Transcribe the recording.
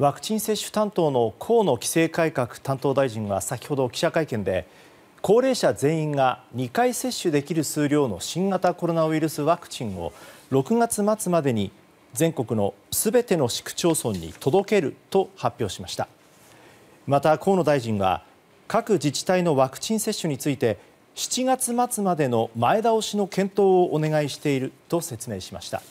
ワクチン接種担当の河野規制改革担当大臣は先ほど記者会見で高齢者全員が2回接種できる数量の新型コロナウイルスワクチンを6月末までに全国の全ての市区町村に届けると発表しましたまた河野大臣は各自治体のワクチン接種について7月末までの前倒しの検討をお願いしていると説明しました。